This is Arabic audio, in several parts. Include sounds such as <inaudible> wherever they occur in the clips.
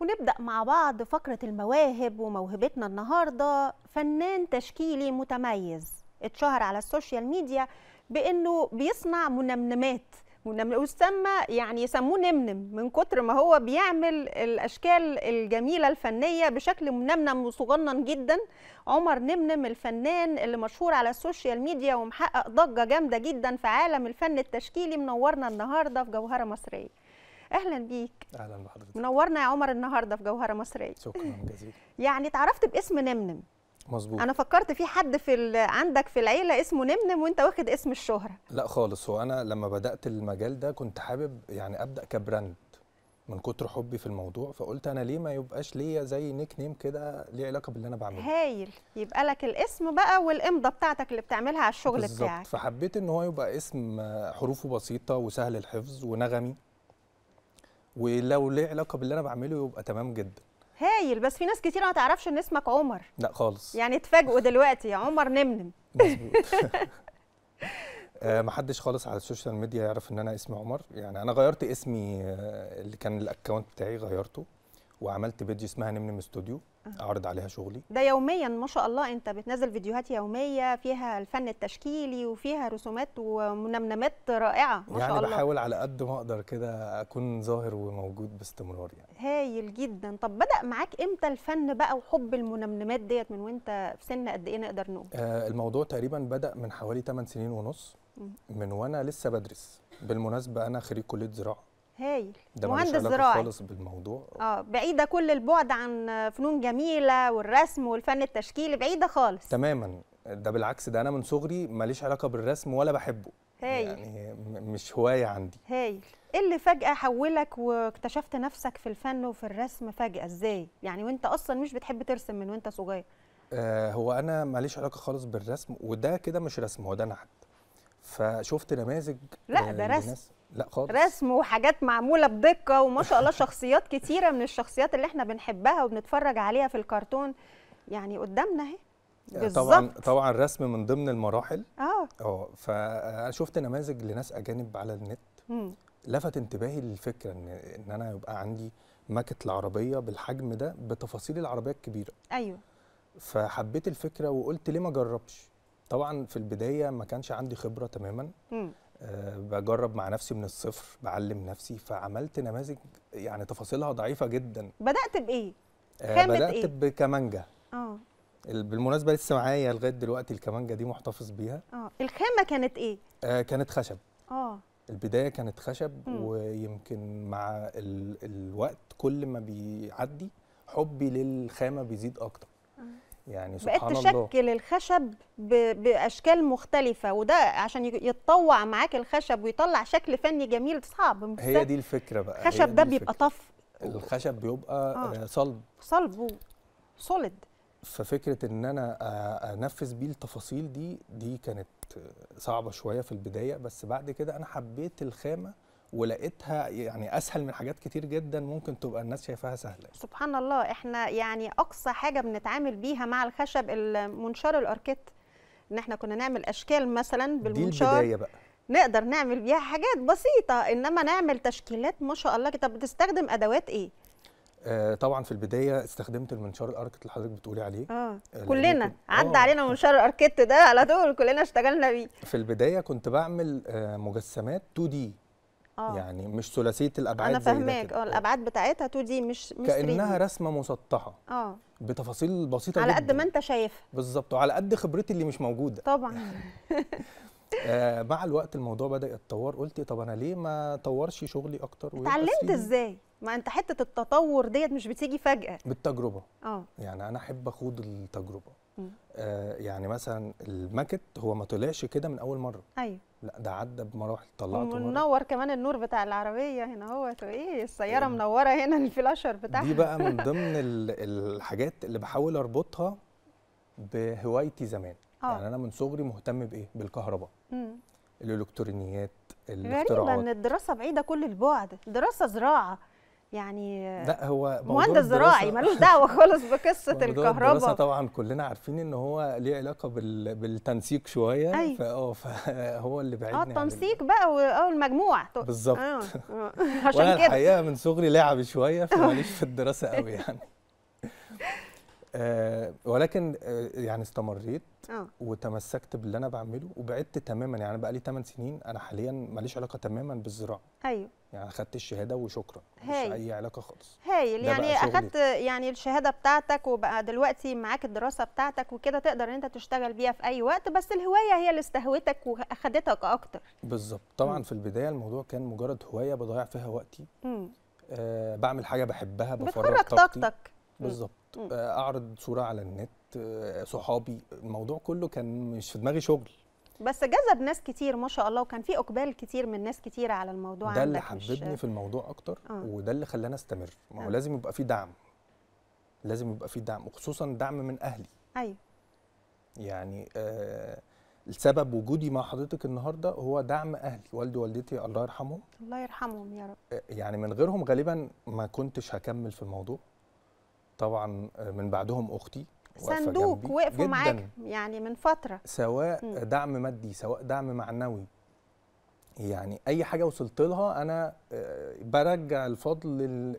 ونبدأ مع بعض فقرة المواهب وموهبتنا النهاردة فنان تشكيلي متميز اتشهر على السوشيال ميديا بأنه بيصنع منمنمات ونمنم وسمى يعني يسموه نمنم من كتر ما هو بيعمل الاشكال الجميله الفنيه بشكل منمنم وصغنن جدا عمر نمنم الفنان اللي مشهور على السوشيال ميديا ومحقق ضجه جامده جدا في عالم الفن التشكيلي منورنا النهارده في جوهره مصريه اهلا بيك اهلا بحضرتك منورنا يا عمر النهارده في جوهره مصريه شكرا جزيلا <laughs> يعني اتعرفت باسم نمنم مظبوط انا فكرت في حد في عندك في العيله اسمه نمنم وانت واخد اسم الشهره لا خالص هو انا لما بدات المجال ده كنت حابب يعني ابدا كبراند من كتر حبي في الموضوع فقلت انا ليه ما يبقاش ليا زي نيك نيم كده ليه علاقه باللي انا بعمله هايل يبقى لك الاسم بقى والامضه بتاعتك اللي بتعملها على الشغل بالزبط. بتاعك فحبيت ان هو يبقى اسم حروفه بسيطه وسهل الحفظ ونغمي ولو ليه علاقه باللي انا بعمله يبقى تمام جدا هايل بس في ناس كتير ما تعرفش ان اسمك عمر لا خالص يعني اتفاجئوا دلوقتي يا عمر نمنم مظبوط <laughs> آه، ما محدش خالص على السوشيال ميديا يعرف ان انا اسمي عمر يعني انا غيرت اسمي آه، اللي كان الاكونت بتاعي غيرته وعملت فيديو اسمها نمنم استوديو اعرض عليها شغلي ده يوميا ما شاء الله انت بتنزل فيديوهات يوميه فيها الفن التشكيلي وفيها رسومات ومنمنمات رائعه ما يعني شاء الله بحاول على قد ما اقدر كده اكون ظاهر وموجود باستمرار يعني هايل جدا طب بدا معاك امتى الفن بقى وحب المنمنمات ديت من وانت في سن قد ايه نقدر نقول آه الموضوع تقريبا بدا من حوالي 8 سنين ونص من وانا لسه بدرس بالمناسبه انا خريج كليه زراعه هايل ده مهندس زراعي خالص بالموضوع اه بعيده كل البعد عن فنون جميله والرسم والفن التشكيلي بعيده خالص تماما ده بالعكس ده انا من صغري ماليش علاقه بالرسم ولا بحبه هايل يعني مش هوايه عندي هايل ايه اللي فجاه حولك واكتشفت نفسك في الفن وفي الرسم فجاه ازاي يعني وانت اصلا مش بتحب ترسم من وانت صغير آه هو انا ماليش علاقه خالص بالرسم وده كده مش رسم هو ده نحت فشفت نماذج لا ده آه، رسم لا خالص رسم وحاجات معموله بدقه وما شاء الله شخصيات كتيره من الشخصيات اللي احنا بنحبها وبنتفرج عليها في الكرتون يعني قدامنا اهي آه، طبعا طبعا الرسم من ضمن المراحل اه اه فشفت نماذج لناس اجانب على النت مم. لفت انتباهي للفكره ان ان انا يبقى عندي ماكت العربيه بالحجم ده بتفاصيل العربيه الكبيره ايوه فحبيت الفكره وقلت ليه ما اجربش طبعا في البدايه ما كانش عندي خبره تماما مم. آه، بجرب مع نفسي من الصفر بعلم نفسي فعملت نماذج يعني تفاصيلها ضعيفه جدا بدات بايه آه، خامه بدات إيه؟ بكمانجه اه بالمناسبه لسه معايا لغايه دلوقتي الكمانجه دي محتفظ بيها اه الخامه كانت ايه آه كانت خشب اه البدايه كانت خشب م. ويمكن مع ال... الوقت كل ما بيعدي حبي للخامه بيزيد اكتر يعني سبحان بقت تشكل الخشب باشكال مختلفه وده عشان يتطوع معاك الخشب ويطلع شكل فني جميل صعب هي دي الفكره بقى الخشب ده بيبقى طف الخشب بيبقى آه. آه، صلب صلب سوليد ففكره ان انا انفذ بيه التفاصيل دي دي كانت صعبه شويه في البدايه بس بعد كده انا حبيت الخامه ولقيتها يعني اسهل من حاجات كتير جدا ممكن تبقى الناس شايفاها سهله سبحان الله احنا يعني اقصى حاجه بنتعامل بيها مع الخشب المنشار الاركيت ان احنا كنا نعمل اشكال مثلا بالمنشار دي البدايه بقى نقدر نعمل بيها حاجات بسيطه انما نعمل تشكيلات ما شاء الله طب بتستخدم ادوات ايه آه، طبعا في البدايه استخدمت المنشار الاركت اللي حضرتك بتقولي عليه اه كلنا آه. عدى علينا منشار الاركت ده على طول كلنا اشتغلنا بيه في البدايه كنت بعمل آه، مجسمات 2 دي آه. يعني مش ثلاثيه الابعاد انا فاهماك اه الابعاد بتاعتها 2 دي مش مش كانها رسمه مسطحه اه بتفاصيل بسيطه على جدا. قد ما انت شايفها بالظبط وعلى قد خبرتي اللي مش موجوده طبعا <laughs> آه مع الوقت الموضوع بدا يتطور قلت طب انا ليه ما طورش شغلي اكتر اتعلمت ازاي ما انت حته التطور ديت مش بتيجي فجاه بالتجربه اه يعني انا احب اخوض التجربه آه يعني مثلا الماكت هو ما طلعش كده من اول مره ايوه لا ده عدى بمراحل طلعته منور كمان النور بتاع العربيه هنا هو ايه السياره إيه. منوره هنا الفلاشر بتاعها دي بقى من ضمن الحاجات اللي بحاول اربطها بهوايتي زمان أوه. يعني انا من صغري مهتم بايه بالكهرباء الالكترونيات الاختراعات غريبه ان الدراسه بعيده كل البعد دراسه زراعه يعني لا هو مهندس زراعي ملوش <laughs> دعوه خالص بقصه الكهرباء الدراسه طبعا كلنا عارفين ان هو ليه علاقه بالتنسيق شويه أيوة. فاه فهو <laughs> اللي بعيدني اه التنسيق بقى او آه، المجموع بالظبط آه، <laughs> آه، عشان كده الحقيقه من صغري لعب شويه فماليش في الدراسه قوي يعني آه ولكن آه يعني استمريت أوه. وتمسكت باللي انا بعمله وبعدت تماما يعني بقى لي 8 سنين انا حاليا ماليش علاقه تماما بالزراعه ايوه يعني اخدت الشهاده وشكرا هاي. مش اي علاقه خالص هايل يعني اخدت يعني الشهاده بتاعتك وبقى دلوقتي معاك الدراسه بتاعتك وكده تقدر ان انت تشتغل بيها في اي وقت بس الهوايه هي اللي استهوتك واخدتك اكتر بالظبط طبعا م. في البدايه الموضوع كان مجرد هوايه بضيع فيها وقتي آه بعمل حاجه بحبها بفرغ طاقتي طاقتك بالظبط آه، اعرض صوره على النت آه، صحابي الموضوع كله كان مش في دماغي شغل بس جذب ناس كتير ما شاء الله وكان في اقبال كتير من ناس كتير على الموضوع ده اللي حببني في الموضوع اكتر آه. وده اللي خلاني استمر ما هو آه. لازم يبقى في دعم لازم يبقى في دعم وخصوصا دعم من اهلي ايوه يعني آه السبب وجودي مع حضرتك النهارده هو دعم اهلي والدي ووالدتي الله يرحمهم الله يرحمهم يا رب آه، يعني من غيرهم غالبا ما كنتش هكمل في الموضوع طبعا آه، من بعدهم اختي صندوق وقفوا معاك يعني من فتره سواء م. دعم مادي سواء دعم معنوي يعني اي حاجه وصلت لها انا آه، برجع الفضل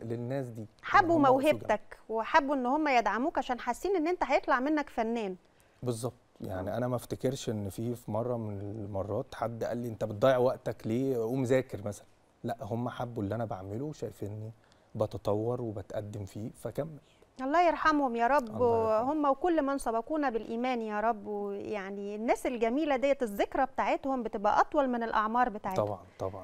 للناس دي يعني حبوا موهبتك وحبوا ان هم يدعموك عشان حاسين ان انت هيطلع منك فنان بالظبط يعني انا ما افتكرش ان في في مره من المرات حد قال لي انت بتضيع وقتك ليه قوم ذاكر مثلا لا هم حبوا اللي انا بعمله وشايفيني بتطور وبتقدم فيه فكمل الله يرحمهم يا رب هم وكل من سبقونا بالايمان يا رب ويعني الناس الجميله ديت الذكرى بتاعتهم بتبقى اطول من الاعمار بتاعتهم طبعا طبعا